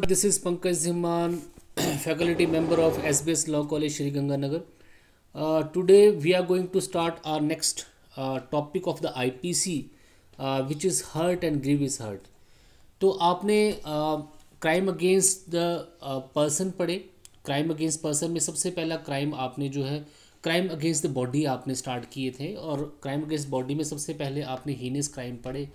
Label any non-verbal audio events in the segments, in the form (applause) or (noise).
this is Pankaj जिम्मान faculty member of S B S law college Shri Ganganagar today we are going to start our next topic of the I P C which is hurt and grieve is hurt तो आपने crime against the person पढ़े crime against person में सबसे पहला crime आपने जो है crime against the body आपने स्टार्ट किए थे और क्राइम अगेंस्ट बॉडी में सबसे पहले आपने हीनेस क्राइम पढ़े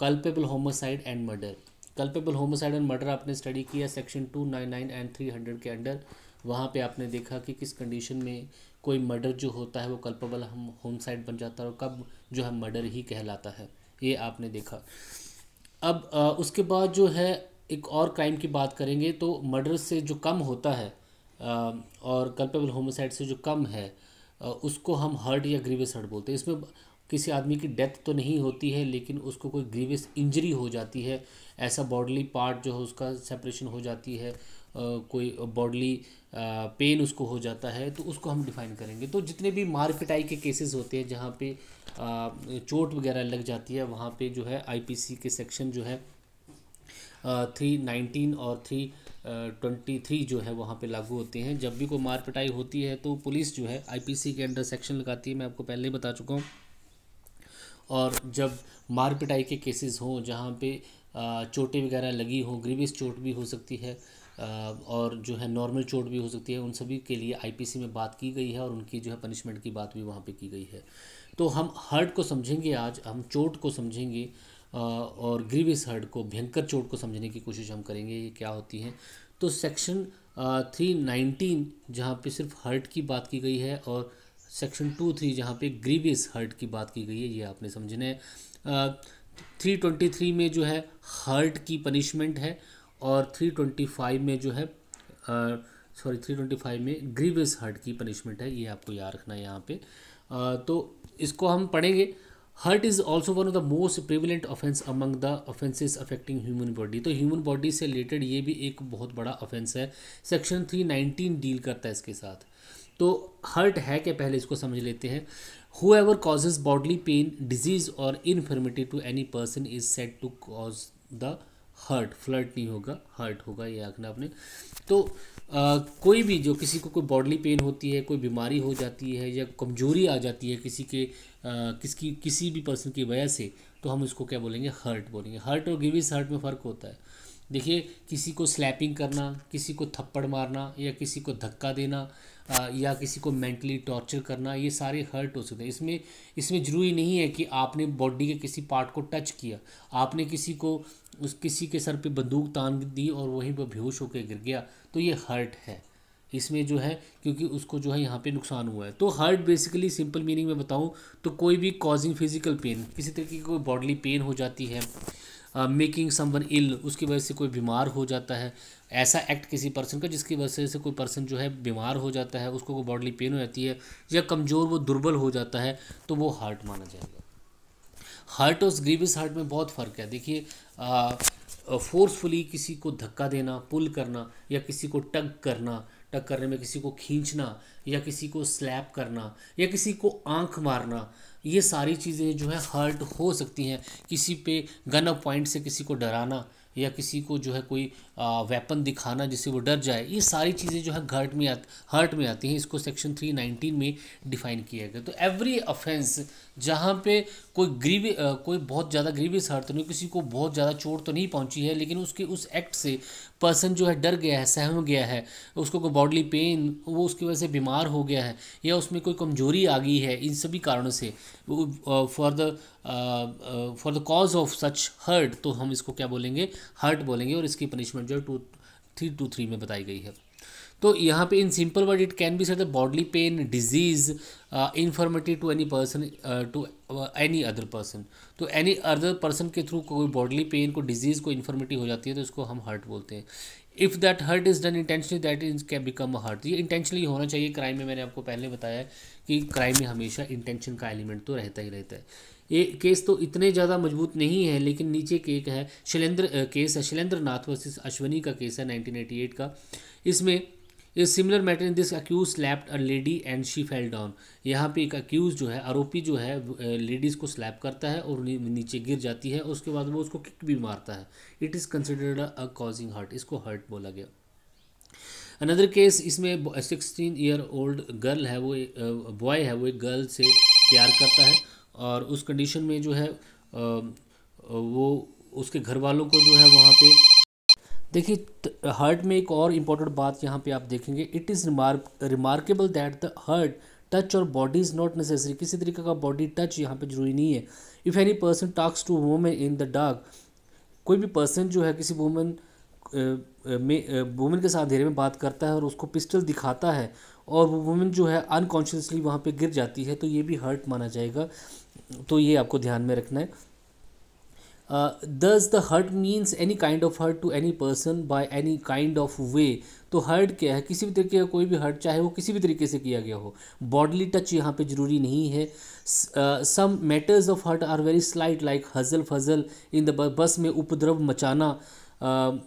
culpable homicide and murder culpable homicide and murder आपने स्टडी किया section two nine nine and three hundred के अंडर वहाँ पे आपने देखा कि किस कंडीशन में कोई मर्डर जो होता है वो कल्पेबल हम होमसाइड बन जाता है और कब जो है मर्डर ही कहलाता है ये आपने देखा अब आ, उसके बाद जो है एक और क्राइम की बात करेंगे तो मर्डर से जो कम होता है आ, और कल्पेबल होमोसाइड से जो कम है आ, उसको हम हर्ट या ग्रीवियस हर्ट बोलते हैं इसमें किसी आदमी की डेथ तो नहीं होती है लेकिन उसको कोई ग्रीवियस इंजरी हो जाती है ऐसा बॉडली पार्ट जो है उसका सेपरेशन हो जाती है कोई बॉडली पेन उसको हो जाता है तो उसको हम डिफाइन करेंगे तो जितने भी मार पिटाई के केसेस होते हैं जहाँ पे चोट वगैरह लग जाती है वहाँ पे जो है आईपीसी के सेक्शन जो है थ्री नाइनटीन और थ्री ट्वेंटी थ्री जो है वहाँ पे लागू होते हैं जब भी कोई मार पिटाई होती है तो पुलिस जो है आईपीसी के अंडर सेक्शन लगाती है मैं आपको पहले ही बता चुका हूँ और जब मार पिटाई के केसेस हों जहाँ पे चोटें वगैरह लगी हों ग्रीवियस चोट भी हो सकती है और जो है नॉर्मल चोट भी हो सकती है उन सभी के लिए आईपीसी में बात की गई है और उनकी जो है पनिशमेंट की बात भी वहाँ पे की गई है तो हम हर्ट को समझेंगे आज हम चोट को समझेंगे और ग्रीवियस हर्ट को भयंकर चोट को समझने की कोशिश हम करेंगे ये क्या होती है तो सेक्शन थ्री नाइनटीन जहाँ पर सिर्फ हर्ट की बात की गई है और सेक्शन टू थ्री जहाँ पे ग्रीवियस हर्ट की बात की गई है ये आपने समझना है थ्री ट्वेंटी थ्री में जो है हर्ट की पनिशमेंट है और थ्री ट्वेंटी फाइव में जो है सॉरी थ्री ट्वेंटी फाइव में ग्रीवियस हर्ट की पनिशमेंट है ये आपको याद रखना है यहाँ पर तो इसको हम पढ़ेंगे hurt is also one of the most prevalent offence among the offences affecting human body तो ह्यूमन बॉडी से रिलेटेड ये भी एक बहुत बड़ा ऑफेंस है सेक्शन थ्री नाइनटीन डील करता है इसके साथ तो हर्ट है क्या पहले इसको समझ लेते हैं whoever causes bodily pain disease और infirmity to any person is said to cause the hurt फ्लर्ट नहीं होगा हर्ट होगा ये आखना आपने तो Uh, कोई भी जो किसी को कोई बॉडली पेन होती है कोई बीमारी हो जाती है या कमजोरी आ जाती है किसी के uh, किसकी किसी भी पर्सन की वजह से तो हम इसको क्या बोलेंगे हर्ट बोलेंगे हर्ट और गिविस हर्ट में फ़र्क होता है देखिए किसी को स्लैपिंग करना किसी को थप्पड़ मारना या किसी को धक्का देना या किसी को मेंटली टॉर्चर करना ये सारे हर्ट हो सकते हैं इसमें इसमें ज़रूरी नहीं है कि आपने बॉडी के किसी पार्ट को टच किया आपने किसी को उस किसी के सर पे बंदूक तान दी और वहीं पर बेहोश होकर गिर गया तो ये हर्ट है इसमें जो है क्योंकि उसको जो है यहाँ पे नुकसान हुआ है तो हर्ट बेसिकली सिंपल मीनिंग में बताऊँ तो कोई भी कॉजिंग फिजिकल पेन किसी तरीके की कोई बॉडली पेन हो जाती है मेकिंग समवन इल उसकी वजह से कोई बीमार हो जाता है ऐसा एक्ट किसी पर्सन का जिसकी वजह से कोई पर्सन जो है बीमार हो जाता है उसको कोई बॉडली पेन हो जाती है या कमज़ोर वो दुर्बल हो जाता है तो वो हार्ट माना जाएगा हार्ट और ग्रीविस हार्ट में बहुत फ़र्क है देखिए फोर्सफुली किसी को धक्का देना पुल करना या किसी को टग करना टग करने में किसी को खींचना या किसी को स्लैप करना या किसी को आंख मारना ये सारी चीज़ें जो है हर्ट हो सकती हैं किसी पे गन ऑफ पॉइंट से किसी को डराना या किसी को जो है कोई वेपन दिखाना जिससे वो डर जाए ये सारी चीज़ें जो है घर्ट में आ हर्ट में आती हैं इसको सेक्शन थ्री नाइनटीन में डिफाइन किया गया तो एवरी ऑफेंस जहाँ पे कोई ग्रीवी कोई बहुत ज़्यादा ग्रीवियस हर्ट तो नहीं किसी को बहुत ज़्यादा चोट तो नहीं पहुँची है लेकिन उसके उस एक्ट से पर्सन जो है डर गया है सहम गया है उसको कोई बॉडली पेन वो उसकी वजह से बीमार हो गया है या उसमें कोई कमजोरी आ गई है इन सभी कारणों से for the for the cause of such hurt तो हम इसको क्या बोलेंगे हर्ट बोलेंगे और इसकी पनिशमेंट जो है टू थ्री टू थ्री में बताई गई है तो यहाँ पे in simple word it can be said bodily pain disease informative to any person to any other person तो एनी अदर पर्सन के थ्रू कोई बॉडली पेन को डिजीज़ को इन्फॉर्मेटिव हो जाती है तो इसको हम हर्ट बोलते हैं if that hurt is done intentionally that is can become a hurt ये इंटेंशनली होना चाहिए क्राइम में मैंने आपको पहले बताया है कि क्राइम में हमेशा इंटेंशन का एलिमेंट तो रहता ही रहता है ये केस तो इतने ज़्यादा मजबूत नहीं है लेकिन नीचे के एक है शैलेंद्र केस uh, है शैलेंद्र नाथ वर्सेस अश्वनी का केस है 1988 का इसमें a similar matter in this accused slapped a lady and she fell down यहाँ पे एक अक्यूज जो है आरोपी जो है लेडीज़ को स्लैप करता है और नीचे गिर जाती है उसके बाद वो उसको किक भी मारता है it is considered a causing hurt इसको हर्ट बोला गया अनदर केस इसमें सिक्सटीन ईयर ओल्ड गर्ल है वो बॉय है वो एक गर्ल से प्यार करता है और उस कंडीशन में जो है वो उसके घर वालों को जो है वहाँ पे देखिए हर्ट में एक और इम्पोर्टेंट बात यहाँ पे आप देखेंगे it is remark remarkable that the hurt touch और बॉडी इज़ नॉट नेसेसरी किसी तरीके का बॉडी टच यहाँ पे जरूरी नहीं है if any person talks to women in the dark कोई भी पर्सन जो है किसी वुमेन में वुमेन के साथ अंधेरे में बात करता है और उसको पिस्टल दिखाता है और वो वुमेन जो है अनकॉन्शियसली वहाँ पे गिर जाती है तो ये भी हर्ट माना जाएगा तो ये आपको ध्यान में रखना है thus the hurt means any kind of hurt to any person by any kind of way तो हर्ट क्या है किसी भी तरीके का कोई भी हर्ट चाहे वो किसी भी तरीके से किया गया हो बॉडली टच यहाँ पे ज़रूरी नहीं है some matters of hurt are very slight like हजल फजल इन द बस में उपद्रव मचाना uh,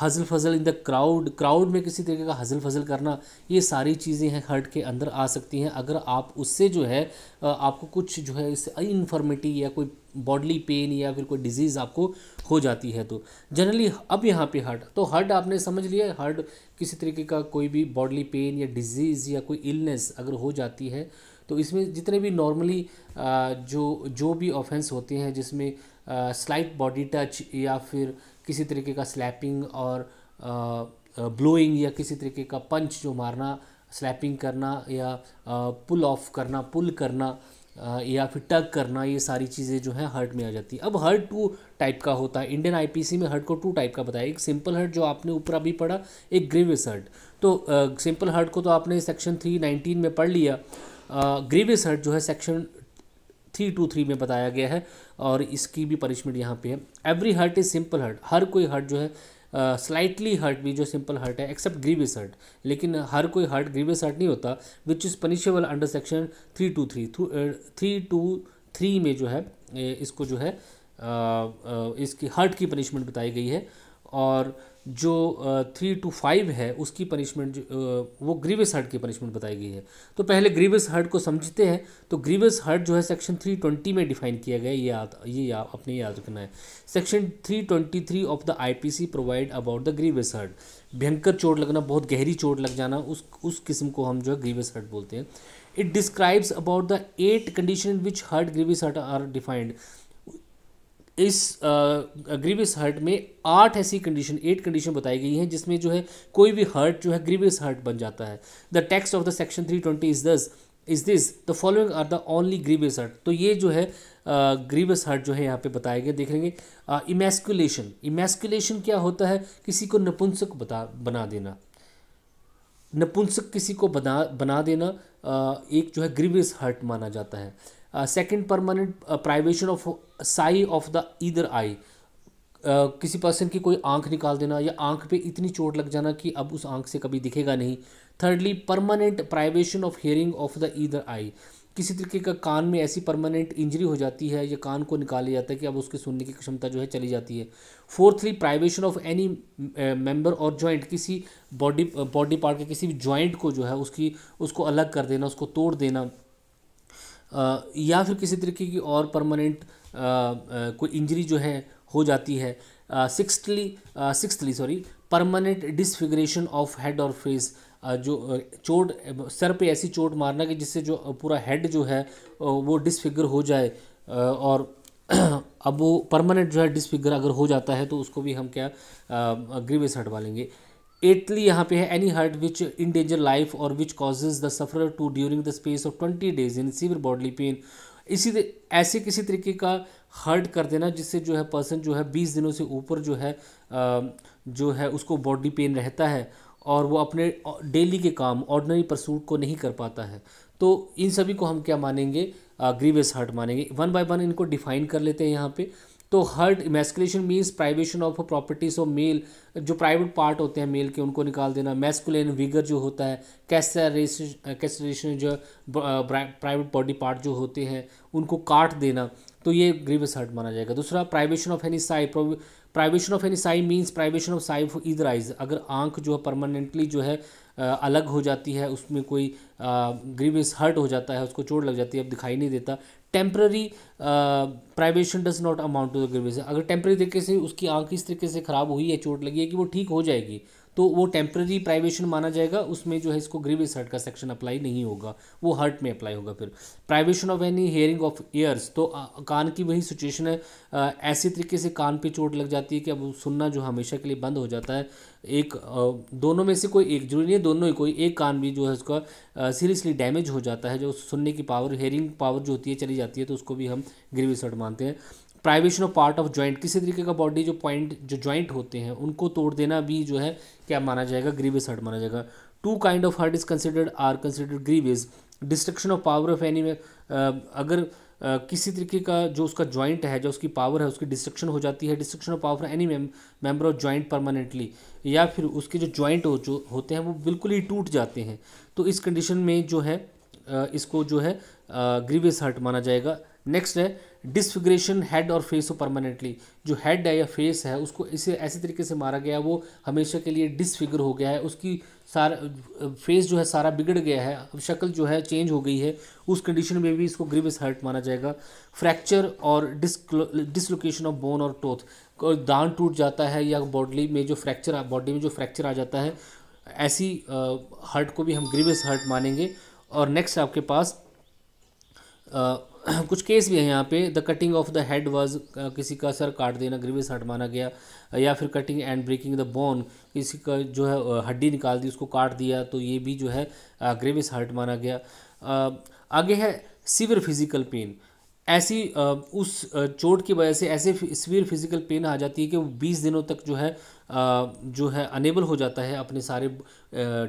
हजल फजल इन द क्राउड क्राउड में किसी तरीके का हजल फजल करना ये सारी चीज़ें हैं हर्ट के अंदर आ सकती हैं अगर आप उससे जो है आपको कुछ जो है इससे इनफॉर्मिटी या कोई बॉडली पेन या फिर कोई डिजीज़ आपको हो जाती है तो जनरली अब यहाँ पे हर्ट तो हर्ट आपने समझ लिया हर्ट किसी तरीके का कोई भी बॉडली पेन या डिजीज़ या कोई इलनेस अगर हो जाती है तो इसमें जितने भी नॉर्मली जो जो भी ऑफेंस होते हैं जिसमें स्लाइट बॉडी टच या फिर किसी तरीके का स्लैपिंग और ब्लोइंग या किसी तरीके का पंच जो मारना स्लैपिंग करना या पुल ऑफ करना पुल करना या फिर टग करना ये सारी चीज़ें जो है हर्ट में आ जाती है अब हर्ट टू टाइप का होता है इंडियन आईपीसी में हर्ट को टू टाइप का बताया एक सिंपल हर्ट जो आपने ऊपर अभी पढ़ा एक ग्रेविस हर्ट तो सिंपल हर्ट को तो आपने सेक्शन थ्री नाइनटीन में पढ़ लिया ग्रेविस हर्ट जो है सेक्शन थ्री टू थ्री में बताया गया है और इसकी भी पनिशमेंट यहाँ पे है every hurt is simple hurt हर कोई हर्ट जो है स्लाइटली हर्ट भी जो सिंपल हर्ट है एक्सेप्ट ग्रीवियस हर्ट लेकिन हर कोई हर्ट ग्रीवियस हर्ट नहीं होता which is punishable under section three two three three two three में जो है इसको जो है इसकी हर्ट की पनिशमेंट बताई गई है और जो थ्री टू फाइव है उसकी पनिशमेंट जो वो ग्रीवियस हर्ट की पनिशमेंट बताई गई है तो पहले ग्रीवियस हर्ट को समझते हैं तो ग्रीवियस हर्ट जो है सेक्शन थ्री ट्वेंटी में डिफाइन किया गया ये याद ये या, अपने याद रखना है section three twenty three of the I P C provide about the grievous hurt भयंकर चोट लगना बहुत गहरी चोट लग जाना उस उस किस्म को हम जो है ग्रीवियस हर्ट बोलते हैं it describes about the eight condition which hurt grievous hurt are defined इस ग्रीवियस हर्ट में आठ ऐसी कंडीशन एट कंडीशन बताई गई हैं जिसमें जो है कोई भी हर्ट जो है ग्रीवियस हर्ट बन जाता है the text of the section three twenty is thus is this the following are the only grievous hurt तो ये जो है ग्रीवियस हर्ट जो है यहाँ पे बताया गया देख लेंगे इमेस्कुलेशन इमेस्कुलेशन क्या होता है किसी को नपुंसक बता बना देना नपुंसक किसी को बना बना देना एक जो है ग्रीवियस हर्ट माना जाता है second permanent privation of sight of the either eye किसी पर्सन की कोई आंख निकाल देना या आंख पे इतनी चोट लग जाना कि अब उस आंख से कभी दिखेगा नहीं thirdly permanent privation of hearing of the either eye किसी तरीके का कान में ऐसी परमानेंट इंजरी हो जाती है या कान को लिया जाता है कि अब उसके सुनने की क्षमता जो है चली जाती है fourthly privation of any member or joint किसी बॉडी बॉडी पार्ट के किसी भी जॉइंट को जो है उसकी उसको अलग कर देना उसको तोड़ देना या फिर किसी तरीके की और परमानेंट कोई इंजरी जो है हो जाती है sixthly sixthly sorry permanent disfiguration of head और फेस जो चोट सर पे ऐसी चोट मारना कि जिससे जो पूरा हेड जो है वो डिसफिगर हो जाए और (clears throat) अब वो परमानेंट जो है डिसफिगर अगर हो जाता है तो उसको भी हम क्या ग्रीवे से हटवा लेंगे एटली यहाँ पे है any hurt which in danger life or which causes the suffer to during the space of twenty days in severe bodily pain इसी ऐसे किसी तरीके का हर्ट कर देना जिससे जो है पर्सन जो है बीस दिनों से ऊपर जो है जो है उसको बॉडी पेन रहता है और वो अपने डेली के काम ऑर्डनरी परसूट को नहीं कर पाता है तो इन सभी को हम क्या मानेंगे ग्रीवियस हर्ट मानेंगे वन बाय वन इनको डिफाइन कर लेते हैं यहाँ पे तो hurt emasculation means privation of properties of male जो प्राइवेट पार्ट होते हैं मेल के उनको निकाल देना मेस्कुलिन विगर जो होता है कैसे कैसरेशन जो प्राइवेट बॉडी पार्ट जो होते हैं उनको काट देना तो ये ग्रीवस हर्ट माना जाएगा दूसरा privation of any sight privation of any sight means privation of sight for either eyes अगर आंख जो है परमानेंटली जो है अलग हो जाती है उसमें कोई ग्रीवियस हर्ट हो जाता है उसको चोट लग जाती है अब दिखाई नहीं देता temporary privation does not amount to the aggravation अगर टेम्प्ररी तरीके से उसकी आंख इस तरीके से ख़राब हुई है चोट लगी है कि वो ठीक हो जाएगी तो वो टेम्प्रेरी प्राइवेशन माना जाएगा उसमें जो है इसको ग्रीविस हर्ट का सेक्शन अप्लाई नहीं होगा वो हर्ट में अप्लाई होगा फिर privation of any hearing of ears तो कान की वही सिचुएशन है ऐसे तरीके से कान पे चोट लग जाती है कि अब सुनना जो हमेशा के लिए बंद हो जाता है एक दोनों में से कोई एक जरूरी नहीं है दोनों ही कोई एक कान भी जो है उसका सीरियसली डैमेज हो जाता है जो सुनने की पावर हेयरिंग पावर जो होती है चली जाती है तो उसको भी हम ग्रीविस हर्ट मानते हैं privation of part of joint किसी तरीके का बॉडी जो पॉइंट जो ज्वाइंट होते हैं उनको तोड़ देना भी जो है क्या माना जाएगा ग्रीवियस हर्ट माना जाएगा two kind of hurt is considered or considered grievous destruction of power of any अगर Uh, किसी तरीके का जो उसका जॉइंट है जो उसकी पावर है उसकी डिस्ट्रक्शन हो जाती है destruction of power any member of joint permanently या फिर उसके जो जॉइंट हो जो होते हैं वो बिल्कुल ही टूट जाते हैं तो इस कंडीशन में जो है uh, इसको जो है ग्रीवियस uh, हर्ट माना जाएगा नेक्स्ट है डिसफिग्रेशन हेड और फेस हो परमानेंटली जो हेड है या फेस है उसको इसे ऐसे तरीके से मारा गया वो हमेशा के लिए डिसफिगर हो गया है उसकी सारा फेस जो है सारा बिगड़ गया है अब शक्ल जो है चेंज हो गई है उस कंडीशन में भी इसको ग्रीवियस हर्ट माना जाएगा फ्रैक्चर और डिसलोकेशन ऑफ बोन और टोथ दान टूट जाता है या बॉडी में जो फ्रैक्चर बॉडी में जो फ्रैक्चर आ जाता है ऐसी हर्ट को भी हम ग्रीवियस हर्ट मानेंगे और नेक्स्ट आपके पास आ, (clears throat) कुछ केस भी हैं यहाँ पे the cutting of the head was किसी का सर काट देना ग्रीवियस हट माना गया या फिर cutting and breaking the bone किसी का जो है हड्डी निकाल दी उसको काट दिया तो ये भी जो है ग्रेविस हर्ट माना गया आगे है सीवियर फिजिकल पेन ऐसी उस चोट की वजह से ऐसे स्वीर फिजिकल पेन आ जाती है कि वो बीस दिनों तक जो है जो है अनेबल हो जाता है अपने सारे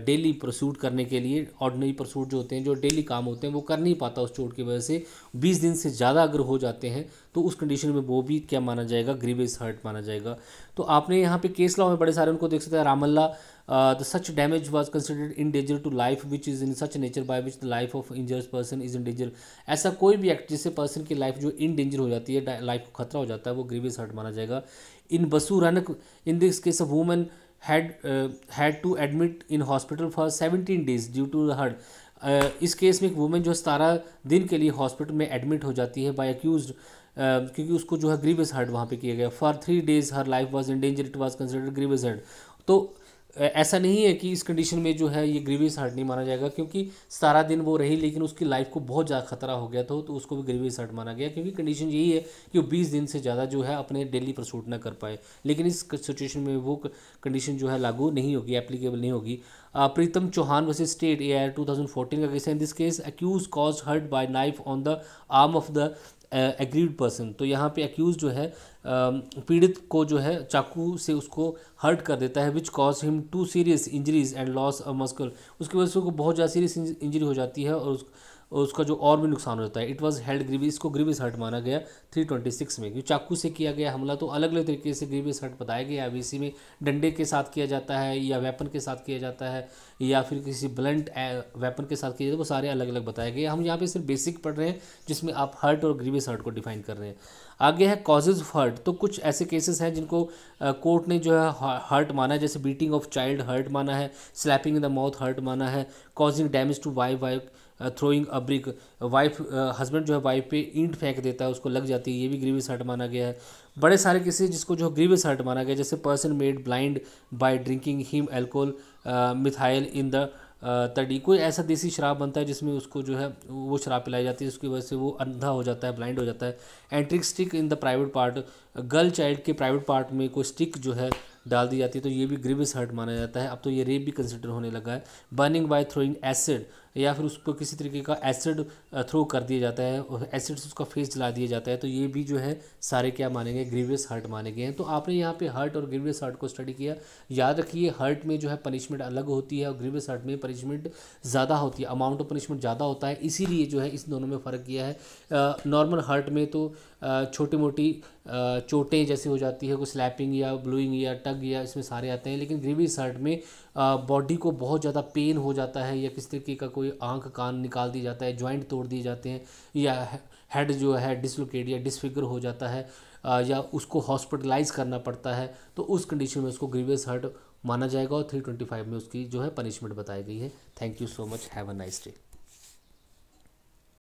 डेली प्रसूट करने के लिए ऑर्डनरी प्रसूट जो होते हैं जो डेली काम होते हैं वो कर नहीं पाता उस चोट की वजह से बीस दिन से ज़्यादा अगर हो जाते हैं तो उस कंडीशन में वो भी क्या माना जाएगा ग्रीवेज हर्ट माना जाएगा तो आपने यहाँ पे केस लॉ में बड़े सारे उनको देख सकते हैं रामल्ला the such damage was considered in danger to life which is in such nature by which the life of injured person is in danger ऐसा कोई भी एक्ट जिससे पर्सन की लाइफ जो इन डेंजर हो जाती है लाइफ को खतरा हो जाता है वो ग्रीवियस हर्ट माना जाएगा इन बसू रनक in this case of women had had to admit in hospital for seventeen days due to hurt इस केस में एक वुमेन जो है सतारह दिन के लिए हॉस्पिटल में एडमिट हो जाती है बाई अक्यूज Uh, क्योंकि उसको जो है ग्रीवियस हर्ट वहाँ पे किया गया for three days her life was in danger it was considered grievous hurt तो ऐसा नहीं है कि इस कंडीशन में जो है ये ग्रीवियस हर्ट नहीं माना जाएगा क्योंकि सारा दिन वो रही लेकिन उसकी लाइफ को बहुत ज़्यादा खतरा हो गया था तो उसको भी ग्रीवियस हर्ट माना गया क्योंकि कंडीशन यही है कि वो बीस दिन से ज़्यादा जो है अपने डेली प्रसूट ना कर पाए लेकिन इस सिचुएशन में वो कंडीशन जो है लागू नहीं होगी एप्लीकेबल नहीं होगी Pritam Chauhan versus state A I two thousand fourteen का केस है in this case accused cause hurt by knife on the arm of the aggrieved person तो यहाँ पे एक्यूज जो है पीड़ित को जो है चाकू से उसको हर्ट कर देता है which cause him to serious injuries and loss of muscle उसकी वजह से उसको बहुत ज़्यादा सीरियस इंजरी हो जाती है और उस और उसका जो और भी नुकसान होता है इट वॉज हेल्ड ग्रीवी इसको ग्रीविस हर्ट माना गया 326 में क्योंकि चाकू से किया गया हमला तो अलग अलग तरीके से ग्रीविस हर्ट बताया गया अब इसी में डंडे के साथ किया जाता है या वेपन के साथ किया जाता है या फिर किसी ब्लंट वेपन के साथ किया जाता है वो सारे अलग अलग बताए गए हम यहाँ पर सिर्फ बेसिक पढ़ रहे हैं जिसमें आप हर्ट और ग्रीविस हर्ट को डिफाइन कर रहे हैं आगे है कॉजेज ऑफ हर्ट तो कुछ ऐसे केसेस हैं जिनको कोर्ट ने जो है हर्ट माना है जैसे बीटिंग ऑफ चाइल्ड हर्ट माना है slapping in the mouth hurt माना है causing damage to wife wife throwing a brick wife husband जो है वाइफ पे ईंट फेंक देता है उसको लग जाती है ये भी ग्रीवियस हर्ट माना गया है बड़े सारे किसी जिसको जो ग्रीवियस हर्ट माना गया जैसे person made blind by drinking him alcohol methyl in the तड़ी कोई ऐसा देसी शराब बनता है जिसमें उसको जो है वो शराब पिलाई जाती है उसकी वजह से वो अंधा हो जाता है ब्लाइंड हो जाता है एंट्रिक stick in the private part girl child के प्राइवेट पार्ट में कोई स्टिक जो है डाल दी जाती है तो ये भी ग्रीवियस हर्ट माना जाता है अब तो ये रेप भी कंसिडर होने लगा है बर्निंग बाय थ्रोइंग एसिड या फिर उसको किसी तरीके का एसिड थ्रो कर दिया जाता है और एसिड से उसका फेस जला दिया जाता है तो ये भी जो है सारे क्या माने गए ग्रीवियस हर्ट माने गए हैं तो आपने यहाँ पे हर्ट और ग्रीवियस हर्ट को स्टडी किया याद रखिए हर्ट में जो है पनिशमेंट अलग होती है और ग्रीवियस हर्ट में पनिशमेंट ज़्यादा होती है अमाउंट ऑफ पनिशमेंट ज़्यादा होता है इसीलिए जो है इस दोनों में फ़र्क किया है नॉर्मल हर्ट में तो छोटी मोटी चोटें जैसी हो जाती है कुछ स्लैपिंग या ब्लूइंग या टग या इसमें सारे आते हैं लेकिन ग्रीवी शर्ट में बॉडी को बहुत ज़्यादा पेन हो जाता है या किस तरीके का कोई आंख कान निकाल दिया जाता है जॉइंट तोड़ दिए जाते हैं या हेड जो है डिसलोकेट या डिसफिगर हो जाता है या उसको हॉस्पिटलाइज करना पड़ता है तो उस कंडीशन में उसको ग्रीवियस हर्ट माना जाएगा और थ्री ट्वेंटी फाइव में उसकी जो है पनिशमेंट बताई गई है thank you so much have a nice day